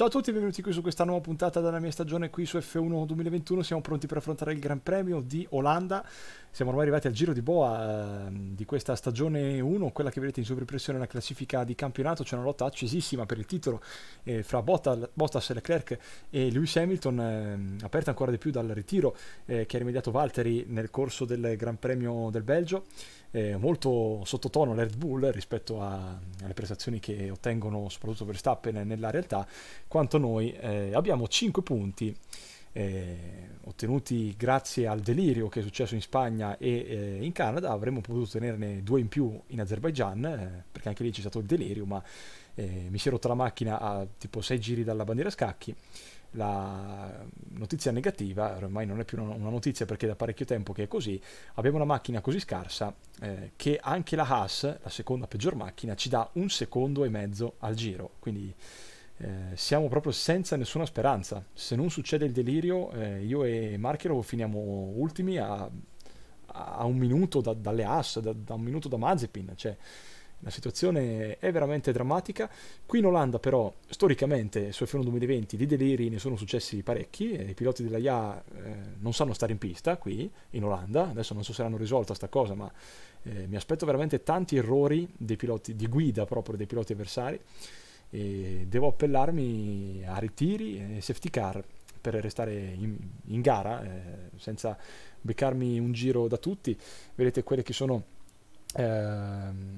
Ciao a tutti e benvenuti qui su questa nuova puntata della mia stagione qui su F1 2021. Siamo pronti per affrontare il Gran Premio di Olanda. Siamo ormai arrivati al giro di boa ehm, di questa stagione 1, quella che vedete in sovrappressione nella classifica di campionato. C'è una lotta accesissima per il titolo eh, fra Bottas, Leclerc e Lewis Hamilton, eh, aperta ancora di più dal ritiro eh, che ha rimediato Valtteri nel corso del Gran Premio del Belgio eh, molto sottotono l'Red Bull rispetto a, alle prestazioni che ottengono soprattutto Verstappen nella realtà, quanto noi eh, abbiamo 5 punti eh, ottenuti grazie al delirio che è successo in Spagna e eh, in Canada, avremmo potuto tenerne 2 in più in Azerbaijan, eh, perché anche lì c'è stato il delirio, ma eh, mi si è rotta la macchina a tipo 6 giri dalla bandiera scacchi la notizia negativa, ormai non è più una notizia perché è da parecchio tempo che è così, abbiamo una macchina così scarsa eh, che anche la Haas, la seconda peggior macchina, ci dà un secondo e mezzo al giro, quindi eh, siamo proprio senza nessuna speranza. Se non succede il delirio, eh, io e Marchero finiamo ultimi a, a un minuto da, dalle Haas, da, da, un minuto da Mazepin, cioè la situazione è veramente drammatica. Qui in Olanda però, storicamente, su F1 2020 di deliri ne sono successi parecchi. I piloti della IA eh, non sanno stare in pista qui in Olanda. Adesso non so se l'hanno risolta sta cosa, ma eh, mi aspetto veramente tanti errori dei piloti, di guida proprio dei piloti avversari. E devo appellarmi a ritiri e safety car per restare in, in gara eh, senza beccarmi un giro da tutti. Vedete quelle che sono... Ehm,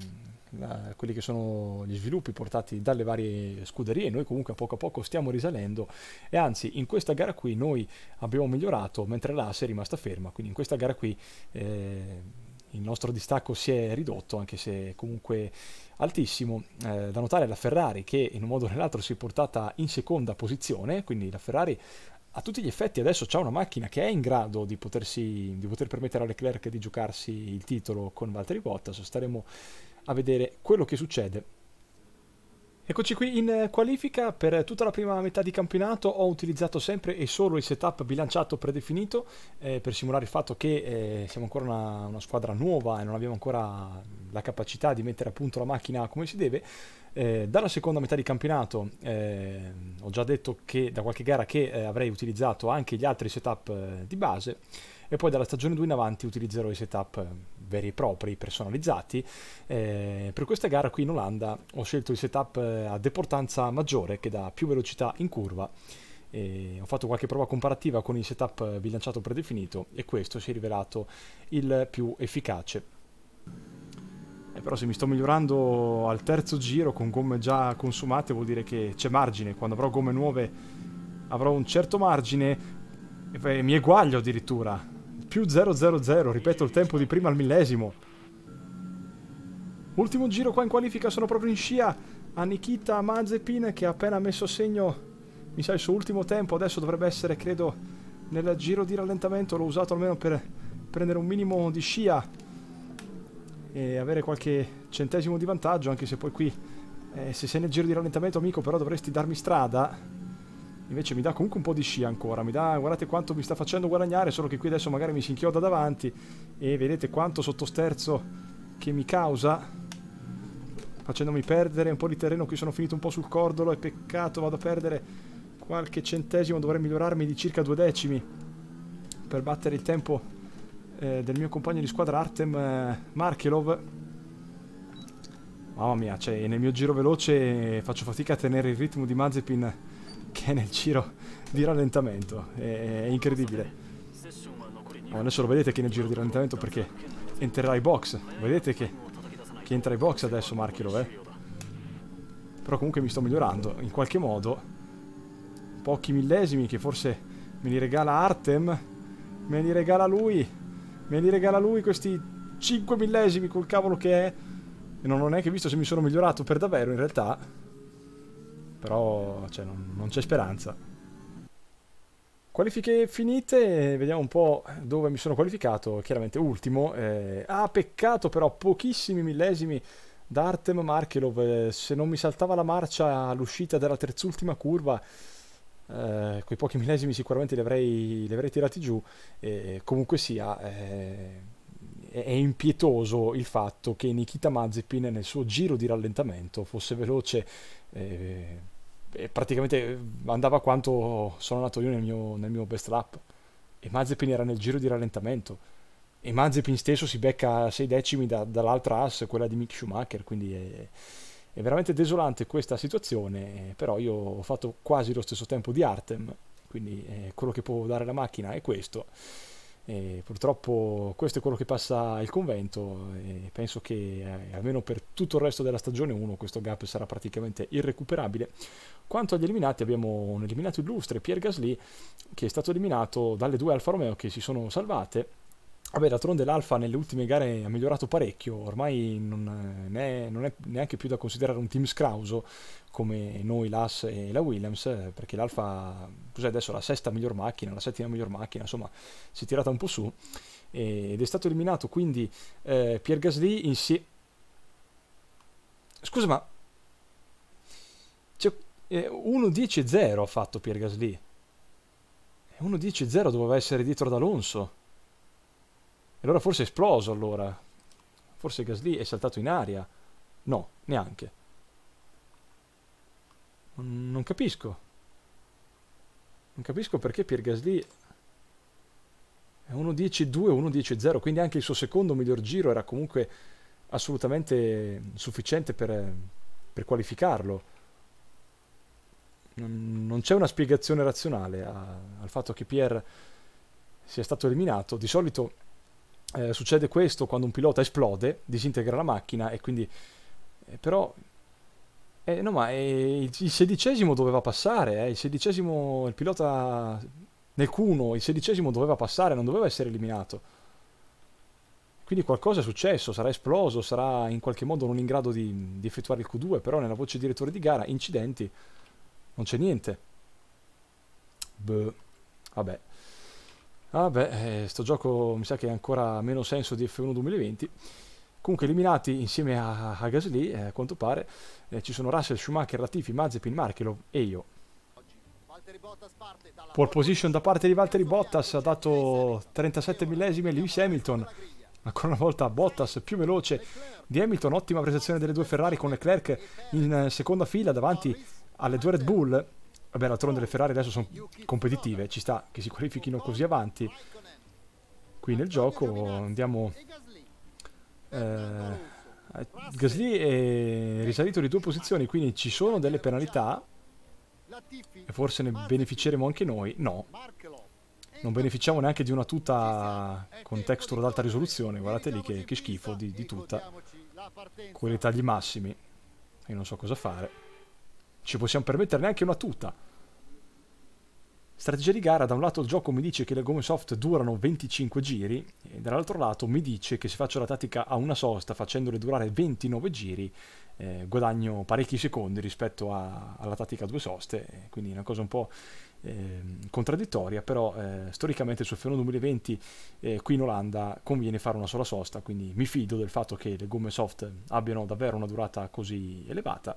la, quelli che sono gli sviluppi portati dalle varie scuderie, noi comunque a poco a poco stiamo risalendo e anzi in questa gara qui noi abbiamo migliorato mentre l'asse è rimasta ferma, quindi in questa gara qui eh, il nostro distacco si è ridotto anche se comunque altissimo. Eh, da notare la Ferrari che in un modo o nell'altro si è portata in seconda posizione, quindi la Ferrari a tutti gli effetti adesso c'è una macchina che è in grado di, potersi, di poter permettere a Leclerc di giocarsi il titolo con Valtteri Bottas, staremo a vedere quello che succede. Eccoci qui in eh, qualifica, per tutta la prima metà di campionato ho utilizzato sempre e solo il setup bilanciato predefinito eh, per simulare il fatto che eh, siamo ancora una, una, squadra nuova e non abbiamo ancora la capacità di mettere a punto la macchina come si deve. Eh, dalla seconda metà di campionato eh, ho già detto che da qualche gara che eh, avrei utilizzato anche gli altri setup di base e poi dalla stagione 2 in avanti utilizzerò i setup veri e propri, personalizzati. Eh, per questa gara qui in Olanda ho scelto il setup eh, a deportanza maggiore che dà più velocità in curva. E ho fatto qualche prova comparativa con il setup eh, bilanciato predefinito e questo si è rivelato il più efficace. E eh, però se mi sto migliorando al terzo giro con gomme già consumate vuol dire che c'è margine. Quando avrò gomme nuove avrò un certo margine e mi eguaglio addirittura più 000, ripeto il tempo di prima al millesimo. Ultimo giro qua in qualifica, sono proprio in scia a Nikita Mazepin che ha appena messo a segno, mi sa, il suo ultimo tempo. Adesso dovrebbe essere, credo, nel giro di rallentamento. L'ho usato almeno per prendere un minimo di scia e avere qualche centesimo di vantaggio, anche se poi qui, eh, se sei nel giro di rallentamento, amico, però dovresti darmi strada. Invece mi dà comunque un po' di scia ancora, mi dà, guardate quanto mi sta facendo guadagnare, solo che qui adesso magari mi si inchioda davanti e vedete quanto sottosterzo che mi causa facendomi perdere un po' di terreno, qui sono finito un po' sul cordolo, è peccato, vado a perdere qualche centesimo, dovrei migliorarmi di circa due decimi per battere il tempo eh, del mio compagno di squadra Artem eh, Markelov. Mamma mia, cioè nel mio giro veloce eh, faccio fatica a tenere il ritmo di Mazepin che è nel giro di rallentamento. È, incredibile. Oh, adesso lo vedete che è nel giro di rallentamento perché entrerà i box. Vedete che, che entra i box adesso Marchilo, eh. Però comunque mi sto migliorando, in qualche modo. Pochi millesimi che forse me li regala Artem, me li regala lui, me li regala lui questi 5 millesimi col cavolo che è. E non ho neanche visto se mi sono migliorato per davvero in realtà però cioè, non, non c'è speranza. Qualifiche finite, vediamo un po' dove mi sono qualificato, chiaramente ultimo. Eh, ah, peccato però, pochissimi millesimi da Artem Markelov, eh, se non mi saltava la marcia all'uscita della terzultima curva, eh, quei pochi millesimi sicuramente li avrei, li avrei tirati giù. Eh, comunque sia, eh, è impietoso il fatto che Nikita Mazepin nel suo giro di rallentamento fosse veloce eh, praticamente andava quanto sono nato io nel mio, nel mio best lap e Mazepin era nel giro di rallentamento e Mazepin stesso si becca 6 decimi da, dall'altra as, quella di Mick Schumacher quindi è, è, veramente desolante questa situazione eh, però io ho fatto quasi lo stesso tempo di Artem quindi eh, quello che può dare la macchina è questo e purtroppo questo è quello che passa il convento e penso che eh, almeno per tutto il resto della stagione 1 questo gap sarà praticamente irrecuperabile. Quanto agli eliminati abbiamo un eliminato illustre, Pierre Gasly, che è stato eliminato dalle due Alfa Romeo che si sono salvate Vabbè, d'altronde l'Alfa nelle ultime gare ha migliorato parecchio, ormai non eh, è, non è neanche più da considerare un team scrauso come noi, l'As e la Williams, perché l'Alfa, cos'è adesso, la sesta miglior macchina, la settima miglior macchina, insomma, si è tirata un po' su ed è stato eliminato quindi eh, Pierre Gasly insieme... Scusa, ma... C'è, eh, 1-10-0 ha fatto Pierre Gasly. 1-10-0 doveva essere dietro ad Alonso. E allora forse è esploso allora. Forse Gasly è saltato in aria. No, neanche. Non capisco. Non capisco perché Pier Gasly è 1.10.2, 1.10.0, quindi anche il suo secondo miglior giro era comunque assolutamente sufficiente per, per qualificarlo. Non c'è una spiegazione razionale a, al fatto che Pier sia stato eliminato. Di solito eh, succede questo quando un pilota esplode, disintegra la macchina e quindi... Eh, però... Eh, no, ma eh, il, il sedicesimo doveva passare, eh, il sedicesimo, il pilota nel Q1, il sedicesimo doveva passare, non doveva essere eliminato. Quindi qualcosa è successo, sarà esploso, sarà in qualche modo non in grado di, di effettuare il Q2, però nella voce direttore di gara, incidenti, non c'è niente. Beh, vabbè ah beh, eh, sto gioco mi sa che ha ancora meno senso di F1 2020. Comunque eliminati insieme a, a Gasly, eh, a quanto pare, eh, ci sono Russell, Schumacher, Latifi, Mazepin, Markelov e io. Pole position da parte di Valtteri Bottas, ha dato 37 millesimi a Lewis Hamilton. Ancora una volta Bottas più veloce di Hamilton, ottima prestazione delle due Ferrari con Leclerc in eh, seconda fila davanti alle due Red Bull Vabbè, d'altronde le Ferrari adesso sono competitive, ci sta che si qualifichino così avanti. Qui nel gioco andiamo... Eh, Gasly è risalito di due posizioni, quindi ci sono delle penalità. E forse ne beneficeremo anche noi. No. Non beneficiamo neanche di una tuta con texture ad alta risoluzione. Guardate lì che, che schifo di, di tuta. Con i tagli massimi. Io non so cosa fare ci possiamo permettere neanche una tuta. Strategia di gara, da un lato il gioco mi dice che le gomme soft durano 25 giri, e dall'altro lato mi dice che se faccio la tattica a una sosta facendole durare 29 giri eh, guadagno parecchi secondi rispetto a, alla tattica a due soste, quindi è una cosa un po' eh, contraddittoria, però eh, storicamente sul fenomeno 2020 eh, qui in Olanda conviene fare una sola sosta, quindi mi fido del fatto che le gomme soft abbiano davvero una durata così elevata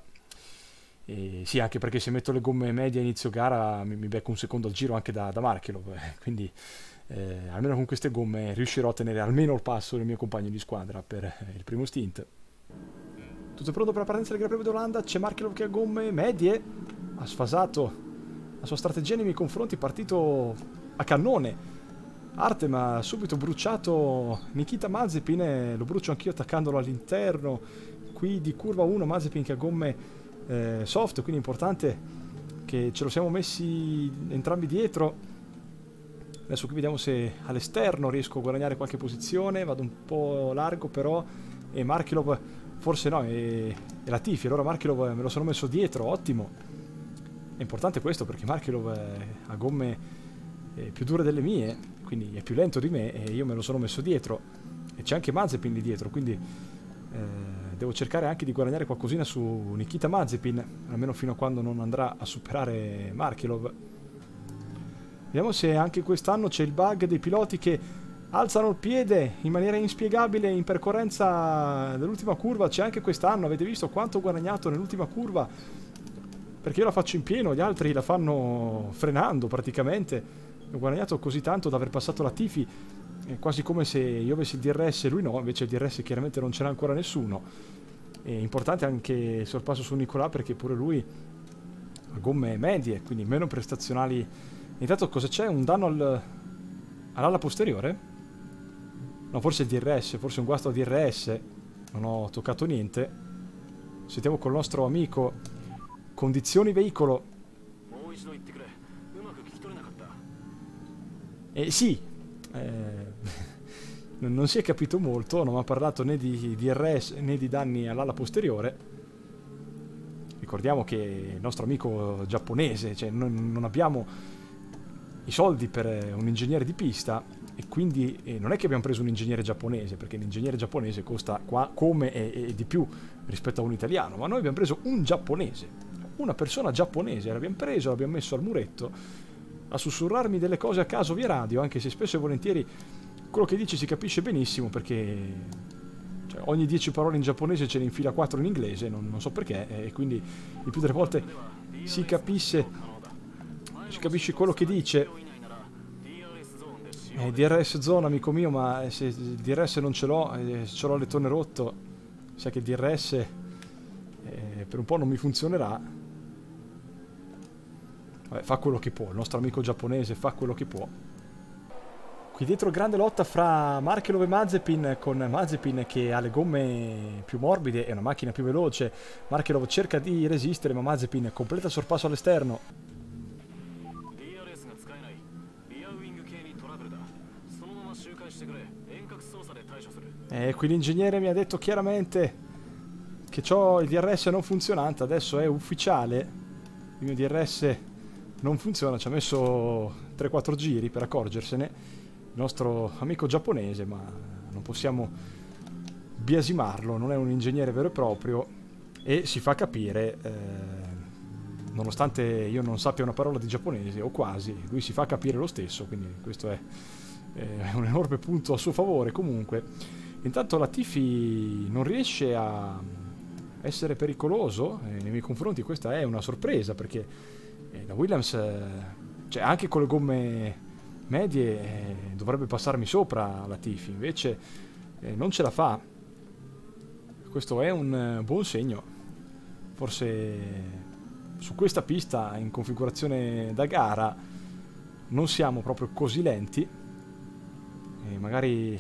e sì, anche perché se metto le gomme medie a inizio gara mi, mi becco un secondo al giro anche da, da Marchelo, eh, quindi eh, almeno con queste gomme riuscirò a tenere almeno il passo del mio compagno di squadra per eh, il primo stint. Tutto pronto per la partenza del Gran Premio d'Olanda, c'è Markelov che ha gomme medie, ha sfasato la sua strategia nei miei confronti, partito a cannone. Artem ha subito bruciato Nikita Mazepin e eh, lo brucio anch'io attaccandolo all'interno qui di curva 1, Mazepin che ha gomme medie eh, soft, quindi è importante che ce lo siamo messi entrambi dietro. Adesso qui vediamo se all'esterno riesco a guadagnare qualche posizione, vado un po' largo però e Markilov forse no, e, e Tifi, allora Markilov me lo sono messo dietro, ottimo. È importante questo perché Markilov ha gomme più dure delle mie, quindi è più lento di me e io me lo sono messo dietro. E c'è anche Mazepin lì dietro, quindi... Eh, eh, devo cercare anche di guadagnare qualcosina su Nikita Mazepin, almeno fino a quando non andrà a superare Markilov. Vediamo se anche quest'anno c'è il bug dei piloti che alzano il piede in maniera inspiegabile in percorrenza dell'ultima curva. C'è anche quest'anno, avete visto quanto ho guadagnato nell'ultima curva? Perché io la faccio in pieno, gli altri la fanno frenando praticamente. Ho guadagnato così tanto da aver passato la Tifi è quasi come se io avessi il DRS e lui no, invece il DRS chiaramente non ce l'ha ancora nessuno. È importante anche il sorpasso su Nicolà perché pure lui ha gomme medie, quindi meno prestazionali. Intanto cosa c'è? Un danno al... all'ala posteriore? No, forse il DRS, forse un guasto al DRS. Non ho toccato niente. Sentiamo col nostro amico. Condizioni veicolo. Eh sì, eh, non si è capito molto, non ha parlato né di, di RS né di danni all'ala posteriore. Ricordiamo che il nostro amico giapponese, cioè non, non abbiamo i soldi per un ingegnere di pista e quindi eh, non è che abbiamo preso un ingegnere giapponese, perché l'ingegnere giapponese costa qua come e, e, di più rispetto a un italiano, ma noi abbiamo preso un giapponese, una persona giapponese, l'abbiamo preso, l'abbiamo messo al muretto a sussurrarmi delle cose a caso via radio, anche se spesso e volentieri quello che dice si capisce benissimo perché cioè, ogni 10 parole in giapponese ce ne infila 4 in inglese, non, non so perché, eh, e quindi il più delle volte si capisse, si capisce quello che dice. Eh, DRS zona, amico mio, ma eh, se DRS non ce l'ho, eh, ce l'ho lettone rotto, sai che DRS eh, per un po' non mi funzionerà. Vabbè, fa quello che può, il nostro amico giapponese fa quello che può. Qui dietro grande lotta fra Markelov e Mazepin con Mazepin che ha le gomme più morbide e una macchina più veloce. Markelov cerca di resistere ma Mazepin completa il sorpasso all'esterno. Eh, e qui l'ingegnere mi ha detto chiaramente che ciò il DRS non funzionante, adesso è ufficiale. Il mio DRS non funziona, ci ha messo 3-4 giri per accorgersene il nostro amico giapponese, ma non possiamo biasimarlo, non è un ingegnere vero e proprio e si fa capire, eh, nonostante io non sappia una parola di giapponese, o quasi, lui si fa capire lo stesso, quindi questo è eh, un enorme punto a suo favore comunque. Intanto la Tifi non riesce a essere pericoloso eh, nei miei confronti, questa è una sorpresa perché eh, la Williams, eh, cioè anche con le gomme medie, eh, dovrebbe passarmi sopra la Tifi, invece non ce la fa. Questo è un buon segno. Forse su questa pista in configurazione da gara non siamo proprio così lenti. E magari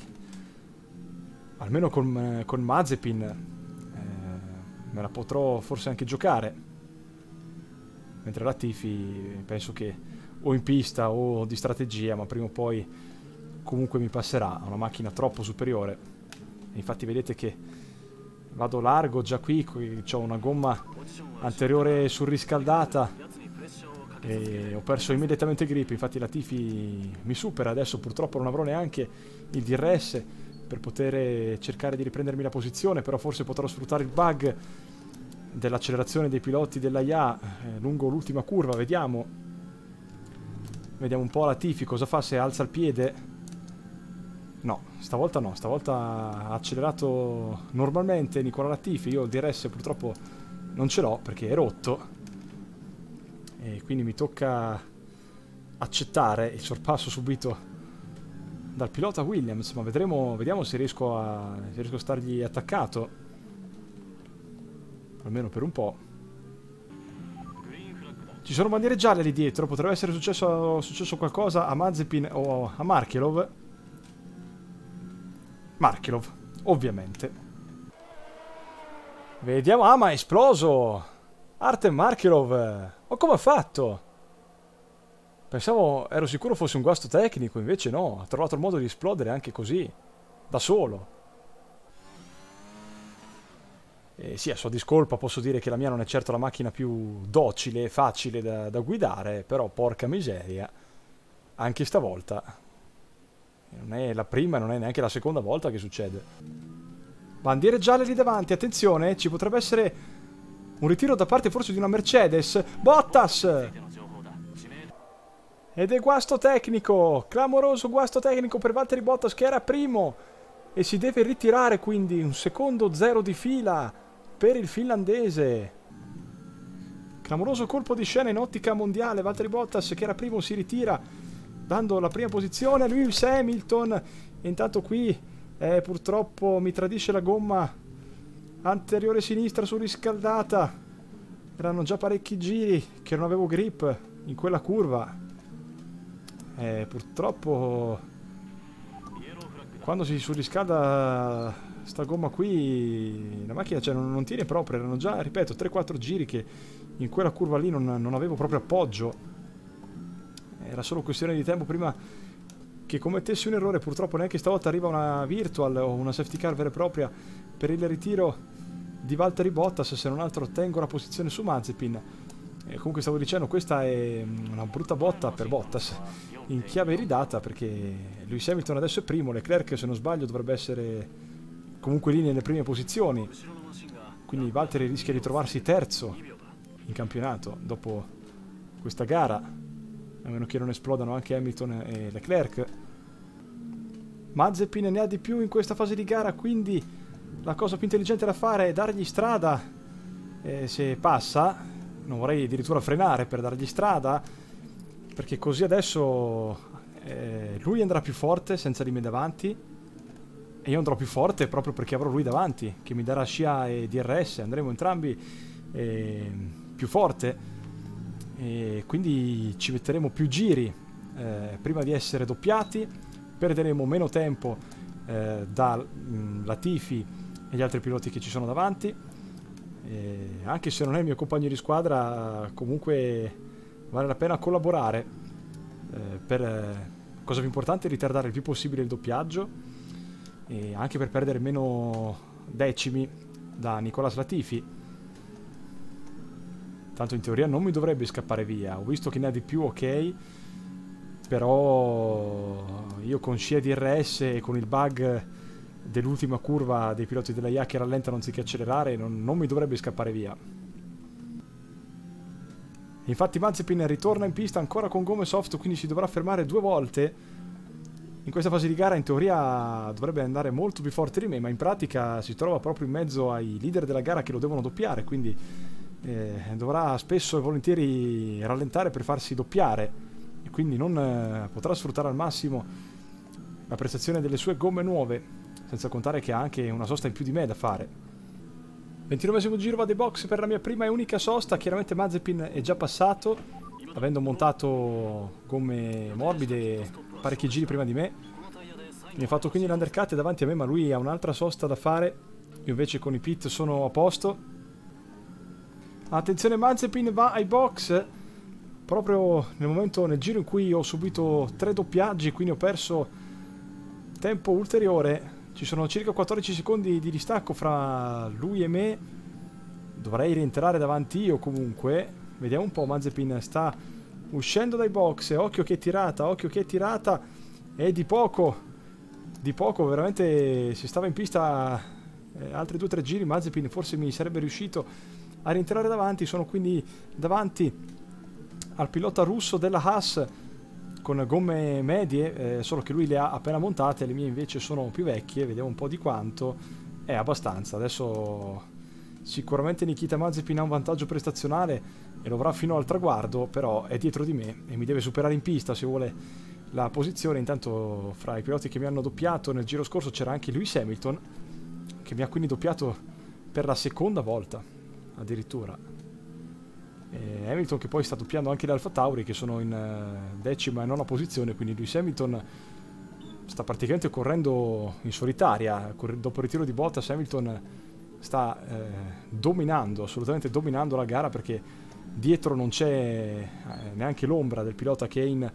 almeno con, con Mazepin eh, me la potrò forse anche giocare mentre Latifi penso che o in pista o di strategia, ma prima o poi comunque mi passerà, a una macchina troppo superiore. Infatti vedete che vado largo già qui, qui ho una gomma anteriore surriscaldata e ho perso immediatamente il grip, infatti Latifi mi supera adesso, purtroppo non avrò neanche il DRS per poter eh, cercare di riprendermi la posizione, però forse potrò sfruttare il bug dell'accelerazione dei piloti dell'AIA eh, lungo l'ultima curva, vediamo. Vediamo un po' Latifi cosa fa se alza il piede. No, stavolta no, stavolta ha accelerato normalmente Nicola Latifi, io il DRS purtroppo non ce l'ho perché è rotto. E quindi mi tocca accettare il sorpasso subito dal pilota Williams, ma vedremo, vediamo se riesco, a, se riesco a stargli attaccato almeno per un po'. Ci sono bandiere gialle lì dietro, potrebbe essere successo, successo qualcosa a Mazepin o a Markelov. Markelov, ovviamente. Vediamo, ah ma è esploso! Artem Markelov! Ma oh, come ha fatto? Pensavo, ero sicuro fosse un guasto tecnico, invece no, ha trovato il modo di esplodere anche così, da solo. Eh, sì, a sua discolpa posso dire che la mia non è certo la macchina più docile e facile da, da, guidare, però porca miseria, anche stavolta non è la prima e non è neanche la seconda volta che succede. Bandiere gialle lì davanti, attenzione, ci potrebbe essere un ritiro da parte forse di una Mercedes. Bottas! Ed è guasto tecnico, clamoroso guasto tecnico per Valtteri Bottas che era primo e si deve ritirare quindi un secondo zero di fila per il finlandese. Clamoroso colpo di scena in ottica mondiale. Valtteri Bottas che era primo si ritira dando la prima posizione a Lewis Hamilton. intanto qui eh, purtroppo mi tradisce la gomma anteriore sinistra surriscaldata. Erano già parecchi giri che non avevo grip in quella curva. Eh, purtroppo quando si surriscalda sta gomma qui, la macchina cioè, non, non, tiene proprio, erano già, ripeto, 3-4 giri che in quella curva lì non, non avevo proprio appoggio. Era solo questione di tempo prima che commettessi un errore, purtroppo neanche stavolta arriva una virtual o una safety car vera e propria per il ritiro di Valtteri Bottas, se non altro tengo la posizione su Mazepin. E comunque stavo dicendo, questa è mm, una brutta botta per Bottas, in chiave ridata perché Lewis Hamilton adesso è primo, Leclerc se non sbaglio dovrebbe essere comunque lì nelle prime posizioni. Quindi Valtteri rischia di trovarsi terzo in campionato dopo questa gara, a meno che non esplodano anche Hamilton e Leclerc. Mazepin ne ha di più in questa fase di gara, quindi la cosa più intelligente da fare è dargli strada. E se passa, non vorrei addirittura frenare per dargli strada, perché così adesso eh, lui andrà più forte senza di me davanti e io andrò più forte proprio perché avrò lui davanti, che mi darà scia e eh, DRS, andremo entrambi eh, più forte e quindi ci metteremo più giri eh, prima di essere doppiati, perderemo meno tempo eh, da mh, mm, Latifi e gli altri piloti che ci sono davanti, e anche se non è il mio compagno di squadra comunque vale la pena collaborare eh, per eh, cosa più importante ritardare il più possibile il doppiaggio e anche per perdere meno decimi da Nicolas Latifi. Tanto in teoria non mi dovrebbe scappare via, ho visto che ne ha di più, ok, però io con scia di RS e con il bug dell'ultima curva dei piloti della IA che rallentano anziché accelerare non, non mi dovrebbe scappare via. Infatti Mazepin ritorna in pista ancora con gomme soft quindi si dovrà fermare due volte in questa fase di gara in teoria dovrebbe andare molto più forte di me, ma in pratica si trova proprio in mezzo ai leader della gara che lo devono doppiare, quindi eh, dovrà spesso e volentieri rallentare per farsi doppiare e quindi non eh, potrà sfruttare al massimo la prestazione delle sue gomme nuove, senza contare che ha anche una sosta in più di me da fare. 29 giro va dei box per la mia prima e unica sosta, chiaramente Mazepin è già passato, avendo montato gomme morbide parecchi giri prima di me. Mi ha fatto quindi l'undercut davanti a me, ma lui ha un'altra sosta da fare. Io invece con i pit sono a posto. Attenzione, Mazepin va ai box. Proprio nel momento, nel giro in cui ho subito tre doppiaggi, quindi ho perso tempo ulteriore. Ci sono circa 14 secondi di distacco fra lui e me. Dovrei rientrare davanti io comunque. Vediamo un po', Mazepin sta Uscendo dai box, occhio che tirata, occhio che tirata. E di poco, di poco veramente si stava in pista eh, altri due o tre giri. Mazepin forse mi sarebbe riuscito a rientrare davanti. Sono quindi davanti al pilota russo della Haas con gomme medie, eh, solo che lui le ha appena montate, le mie invece sono più vecchie, vediamo un po' di quanto, è abbastanza. Adesso sicuramente Nikita Mazepin ha un vantaggio prestazionale, e lo avrà fino al traguardo, però è dietro di me e mi deve superare in pista se vuole la posizione. Intanto fra i piloti che mi hanno doppiato nel giro scorso c'era anche Lewis Hamilton, che mi ha quindi doppiato per la seconda volta, addirittura. Hamilton che poi sta doppiando anche l'Alfa Tauri, che sono in eh, decima e nona posizione, quindi Lewis Hamilton sta praticamente correndo in solitaria. Dopo il ritiro di Bottas Hamilton sta eh, dominando, assolutamente dominando la gara perché dietro non c'è eh, neanche l'ombra del pilota che è in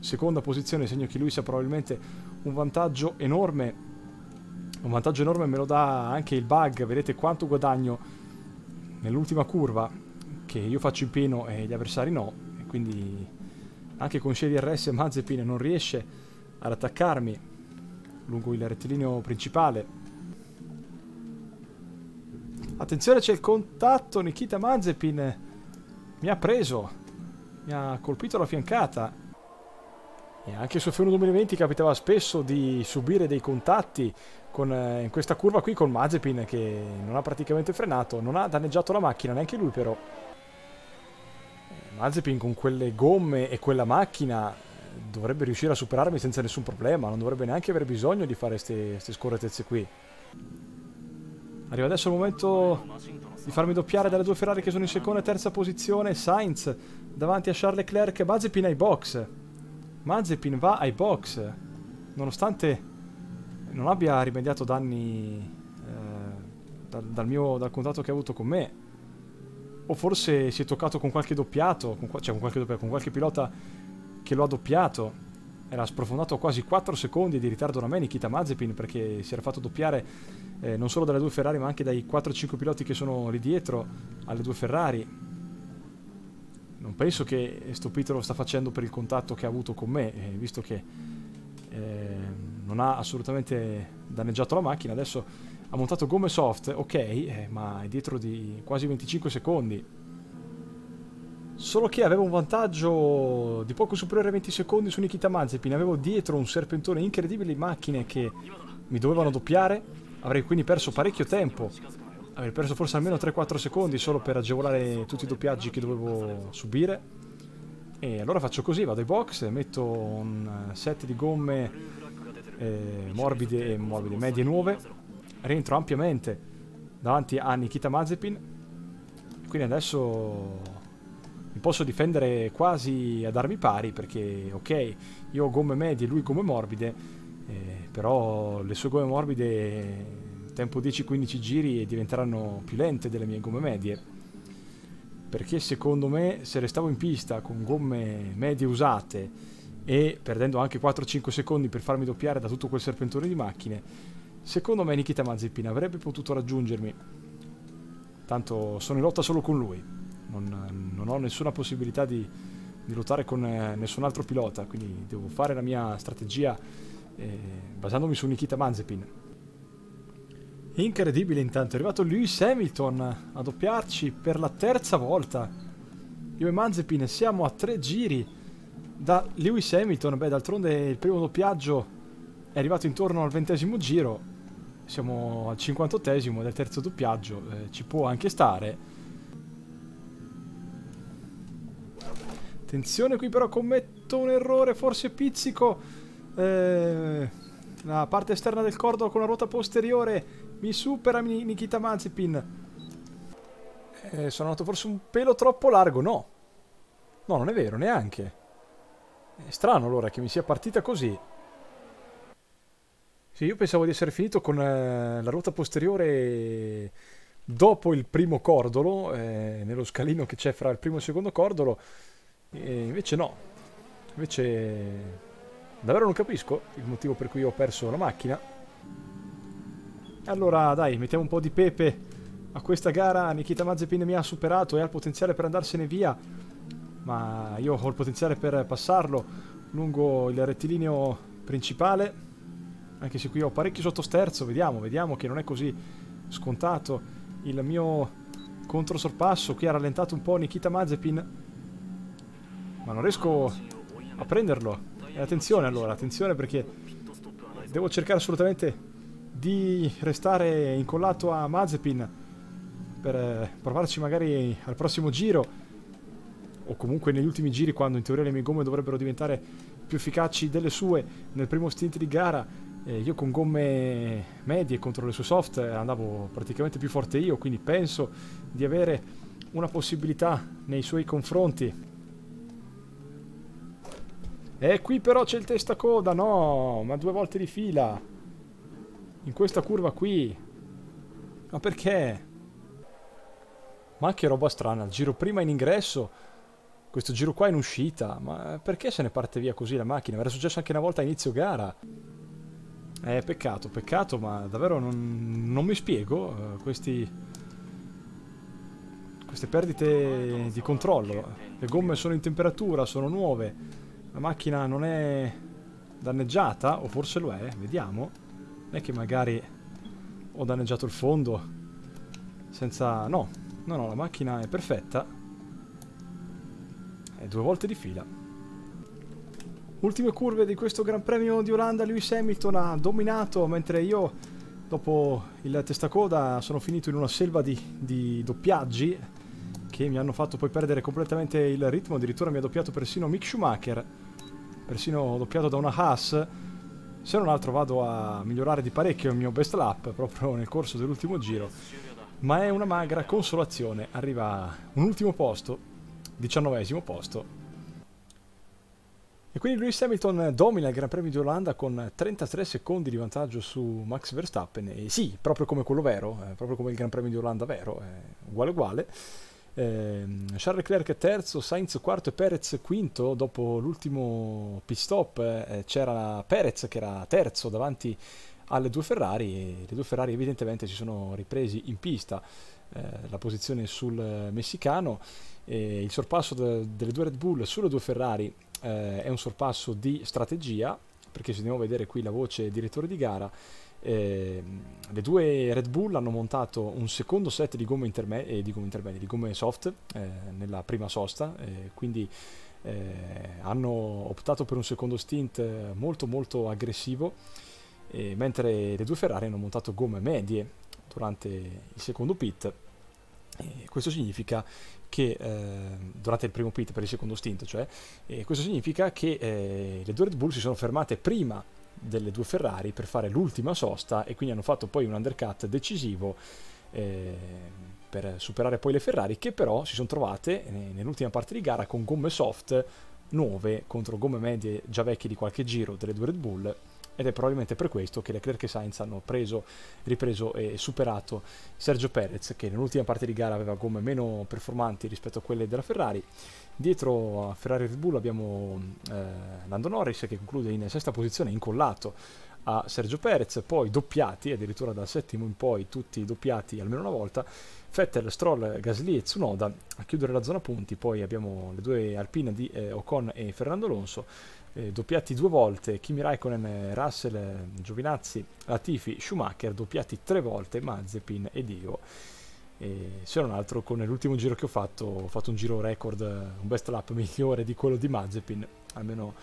seconda posizione, segno che lui sia probabilmente un vantaggio enorme. Un vantaggio enorme me lo dà anche il bug, vedete quanto guadagno nell'ultima curva che io faccio in pieno e gli avversari no, e quindi anche con Shady RS Mazepin non riesce ad attaccarmi lungo il rettilineo principale. Attenzione c'è il contatto Nikita Mazepin mi ha preso. Mi ha colpito la fiancata. E anche su F1 2020 capitava spesso di subire dei contatti con, eh, in questa curva qui con Mazepin che non ha praticamente frenato, non ha danneggiato la macchina, neanche lui però. Mazepin con quelle gomme e quella macchina eh, dovrebbe riuscire a superarmi senza nessun problema, non dovrebbe neanche aver bisogno di fare queste scorrettezze qui. Arriva adesso il momento di farmi doppiare dalle due Ferrari che sono in seconda e terza posizione. Sainz davanti a Charles Leclerc Mazepin ai box. Mazepin va ai box. Nonostante non abbia rimediato danni eh, dal, dal, mio, dal contatto che ha avuto con me. O forse si è toccato con qualche doppiato, con, cioè con qualche, doppiato, con qualche pilota che lo ha doppiato era sprofondato a quasi 4 secondi di ritardo da me Nikita Mazepin perché si era fatto doppiare eh, non solo dalle due Ferrari ma anche dai 4-5 piloti che sono lì dietro alle due Ferrari non penso che Stupito lo sta facendo per il contatto che ha avuto con me eh, visto che eh, non ha assolutamente danneggiato la macchina adesso ha montato gomme soft ok eh, ma è dietro di quasi 25 secondi Solo che avevo un vantaggio di poco superiore a 20 secondi su Nikita Mazepin. Avevo dietro un serpentone incredibile di macchine che mi dovevano doppiare. Avrei quindi perso parecchio tempo. Avrei perso forse almeno 3-4 secondi solo per agevolare tutti i doppiaggi che dovevo subire. E allora faccio così, vado ai box, metto un eh, set di gomme eh, morbide, morbide, medie nuove. Rientro ampiamente davanti a Nikita Mazepin. Quindi adesso mi posso difendere quasi ad armi pari perché ok, io ho gomme medie e lui gomme morbide, eh, però le sue gomme morbide tempo 10-15 giri e diventeranno più lente delle mie gomme medie. Perché secondo me se restavo in pista con gomme medie usate e perdendo anche 4-5 secondi per farmi doppiare da tutto quel serpentone di macchine, secondo me Nikita Mazepin avrebbe potuto raggiungermi. Tanto sono in lotta solo con lui non, non ho nessuna possibilità di, di lottare con eh, nessun altro pilota, quindi devo fare la mia strategia eh, basandomi su Nikita Manzepin. Incredibile intanto, è arrivato Lewis Hamilton a doppiarci per la terza volta. Io e Manzepin siamo a tre giri da Lewis Hamilton, beh d'altronde il primo doppiaggio è arrivato intorno al ventesimo giro, siamo al 58 del terzo doppiaggio, eh, ci può anche stare Attenzione qui però commetto un errore, forse pizzico. Eh, la parte esterna del cordo con la ruota posteriore mi supera Nikita Mazepin. Eh, sono andato forse un pelo troppo largo, no. No, non è vero, neanche. È strano allora che mi sia partita così. Sì, io pensavo di essere finito con eh, la ruota posteriore dopo il primo cordolo, eh, nello scalino che c'è fra il primo e il secondo cordolo. E invece no. Invece... Davvero non capisco il motivo per cui ho perso la macchina. Allora, dai, mettiamo un po' di pepe a questa gara. Nikita Mazepin mi ha superato e ha il potenziale per andarsene via. Ma io ho il potenziale per passarlo lungo il rettilineo principale. Anche se qui ho parecchio sottosterzo, vediamo, vediamo che non è così scontato il mio controsorpasso. Qui ha rallentato un po' Nikita Mazepin ma non riesco a prenderlo. E eh, attenzione allora, attenzione perché devo cercare assolutamente di restare incollato a Mazepin per eh, provarci magari al prossimo giro o comunque negli ultimi giri quando in teoria le mie gomme dovrebbero diventare più efficaci delle sue nel primo stint di gara eh, io con gomme medie contro le sue soft eh, andavo praticamente più forte io quindi penso di avere una possibilità nei suoi confronti e eh, qui però c'è il testacoda, no, ma due volte di fila. In questa curva qui. Ma perché? Ma che roba strana, il giro prima in ingresso, questo giro qua in uscita. Ma perché se ne parte via così la macchina? Era successo anche una volta a inizio gara. Eh, peccato, peccato, ma davvero non, non mi spiego uh, questi, queste perdite di controllo. Le gomme sono in temperatura, sono nuove. La macchina non è danneggiata, o forse lo è, vediamo. Non è che magari ho danneggiato il fondo senza... No, no, no, la macchina è perfetta. È due volte di fila. Ultime curve di questo Gran Premio di Olanda, Lewis Hamilton ha dominato, mentre io, dopo il testacoda, sono finito in una selva di, di doppiaggi che mi hanno fatto poi perdere completamente il ritmo, addirittura mi ha doppiato persino Mick Schumacher, persino doppiato da una Haas. Se non altro vado a migliorare di parecchio il mio best lap proprio nel corso dell'ultimo giro, ma è una magra consolazione, arriva un ultimo posto, diciannovesimo posto. E quindi Lewis Hamilton domina il Gran Premio di Olanda con 33 secondi di vantaggio su Max Verstappen. E sì, proprio come quello vero, eh, proprio come il Gran Premio di Olanda vero, eh, uguale uguale eh, Charles Leclerc terzo, Sainz quarto e Perez quinto, dopo l'ultimo pit stop eh, c'era Perez che era terzo davanti alle due Ferrari e le due Ferrari evidentemente si sono ripresi in pista eh, la posizione sul messicano e il sorpasso de delle due Red Bull sulle due Ferrari eh, è un sorpasso di strategia perché se andiamo a vedere qui la voce direttore di gara eh, le due Red Bull hanno montato un secondo set di gomme, interme- eh, di gomme intermedie, di gomme soft eh, nella prima sosta, eh, quindi eh, hanno optato per un secondo stint molto molto aggressivo, mentre le due Ferrari hanno montato gomme medie durante il secondo pit. questo significa che eh, durante il primo pit per il secondo stint, cioè, questo significa che le due Red Bull si sono fermate prima delle due Ferrari per fare l'ultima sosta e quindi hanno fatto poi un undercut decisivo eh, per superare poi le Ferrari che però si sono trovate eh, nell'ultima parte di gara con gomme soft nuove contro gomme medie già vecchie di qualche giro delle due Red Bull ed è probabilmente per questo che Leclerc e Sainz hanno preso, ripreso e superato Sergio Perez che nell'ultima parte di gara aveva gomme meno performanti rispetto a quelle della Ferrari. Dietro a Ferrari Red Bull abbiamo eh, Lando Norris che conclude in sesta posizione incollato a Sergio Perez, poi doppiati, addirittura dal settimo in poi tutti doppiati almeno una volta, Vettel, Stroll, Gasly e Tsunoda a chiudere la zona punti, poi abbiamo le due Alpine di eh, Ocon e Fernando Alonso eh, doppiati due volte, Kimi Raikkonen, Russell, eh, Giovinazzi, Latifi, Schumacher, doppiati tre volte, Mazepin ed io. E se non altro con l'ultimo giro che ho fatto, ho fatto un giro record, eh, un best lap migliore di quello di Mazepin, almeno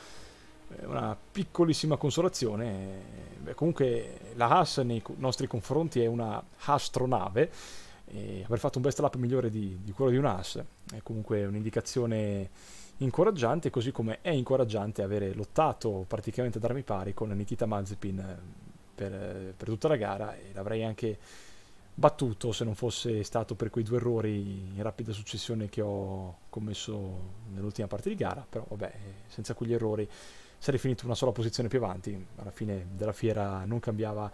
eh, una piccolissima consolazione. Beh, comunque la Haas nei nostri confronti è una astronave e aver fatto un best lap migliore di, di quello di un Haas è comunque un'indicazione incoraggiante, così come è incoraggiante avere lottato praticamente ad armi pari con Nikita Mazepin eh, per, eh, per tutta la gara e l'avrei anche battuto se non fosse stato per quei due errori in rapida successione che ho commesso nell'ultima parte di gara, però vabbè, eh, senza quegli errori sarei finito una sola posizione più avanti, alla fine della fiera non cambiava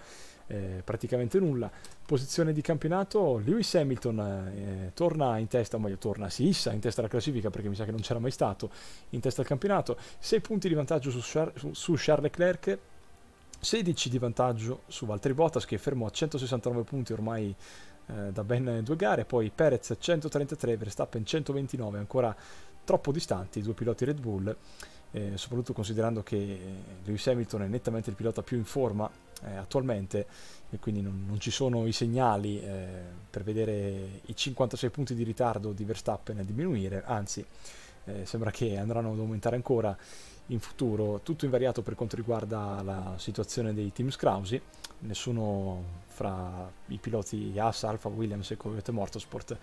eh, praticamente nulla. Posizione di campionato, Lewis Hamilton eh, eh, torna in testa, o meglio torna, si issa in testa alla classifica perché mi sa che non c'era mai stato in testa al campionato, 6 punti di vantaggio su, Char su, Charles Leclerc, 16 di vantaggio su Valtteri Bottas che è fermo a 169 punti ormai eh, da ben due gare, poi Perez 133, Verstappen 129, ancora troppo distanti i due piloti Red Bull. Eh, soprattutto considerando che eh, Lewis Hamilton è nettamente il pilota più in forma eh, attualmente e quindi non, non, ci sono i segnali eh, per vedere i 56 punti di ritardo di Verstappen a diminuire, anzi eh, sembra che andranno ad aumentare ancora in futuro, tutto invariato per quanto riguarda la situazione dei team scrausi, nessuno fra i piloti AS, Alfa, Williams e Coyote Motorsport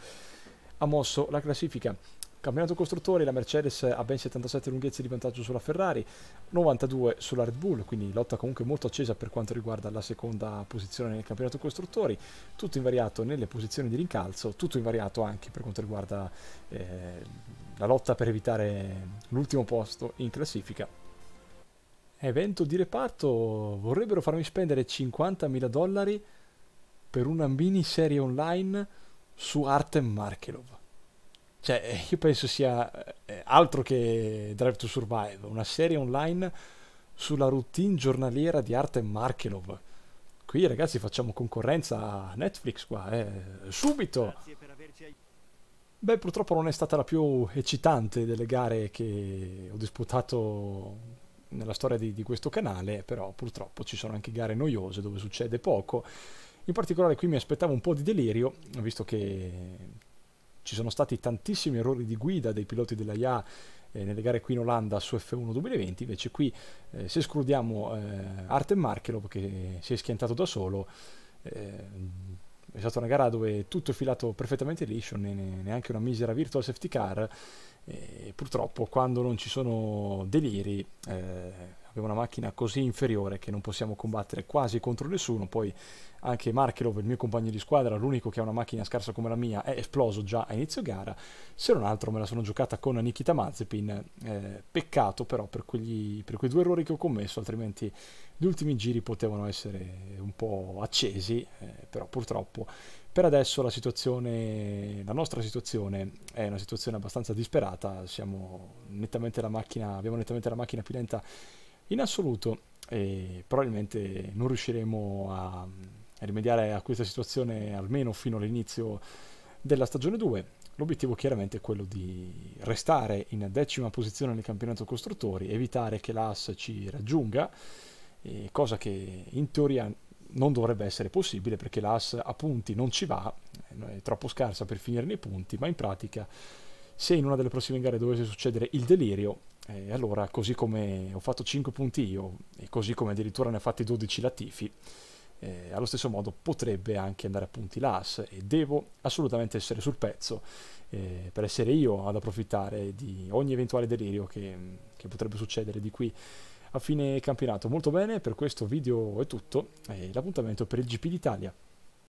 ha mosso la classifica. Campionato costruttori la Mercedes ha ben 77 lunghezze di vantaggio sulla Ferrari, 92 sulla Red Bull, quindi lotta comunque molto accesa per quanto riguarda la seconda posizione nel campionato costruttori, tutto invariato nelle posizioni di rincalzo, tutto invariato anche per quanto riguarda eh, la lotta per evitare l'ultimo posto in classifica. Evento di reparto, vorrebbero farmi spendere 50.000 dollari per una mini serie online su Artem Markelov. Cioè, eh, io penso sia eh, altro che Drive to Survive, una serie online sulla routine giornaliera di Artem Markelov. Qui ragazzi facciamo concorrenza a Netflix qua, eh. subito! Beh, purtroppo non è stata la più eccitante delle gare che ho disputato nella storia di, di, questo canale, però purtroppo ci sono anche gare noiose dove succede poco. In particolare qui mi aspettavo un po' di delirio, visto che ci sono stati tantissimi errori di guida dei piloti della IA eh, nelle gare qui in Olanda su F1 2020, invece qui eh, se escludiamo eh, Artem Markelov che si è schiantato da solo, eh, è stata una gara dove tutto è filato perfettamente liscio, ne, neanche una misera virtual safety car, e purtroppo quando non ci sono deliri eh, è una macchina così inferiore che non possiamo combattere quasi contro nessuno, poi anche Markelov, il mio compagno di squadra, l'unico che ha una macchina scarsa come la mia, è esploso già a inizio gara, se non altro me la sono giocata con Nikita Mazepin, eh, peccato però per, quegli, per quei due errori che ho commesso, altrimenti gli ultimi giri potevano essere un po' accesi, eh, però purtroppo per adesso la situazione, la nostra situazione è una situazione abbastanza disperata, siamo nettamente la macchina, abbiamo nettamente la macchina più lenta in assoluto, eh, probabilmente non riusciremo a, a rimediare a questa situazione almeno fino all'inizio della stagione 2. L'obiettivo chiaramente è quello di restare in decima posizione nel campionato costruttori, evitare che l'AS ci raggiunga, eh, cosa che in teoria non dovrebbe essere possibile perché l'AS a punti non ci va, eh, è troppo scarsa per finire nei punti, ma in pratica se in una delle prossime gare dovesse succedere il delirio, e eh, allora, così come ho fatto 5 punti io, e così come addirittura ne ha fatti 12 Latifi, eh, allo stesso modo potrebbe anche andare a punti l'AS e devo assolutamente essere sul pezzo eh, per essere io ad approfittare di ogni eventuale delirio che, che, potrebbe succedere di qui a fine campionato. Molto bene, per questo video è tutto e l'appuntamento per il GP d'Italia.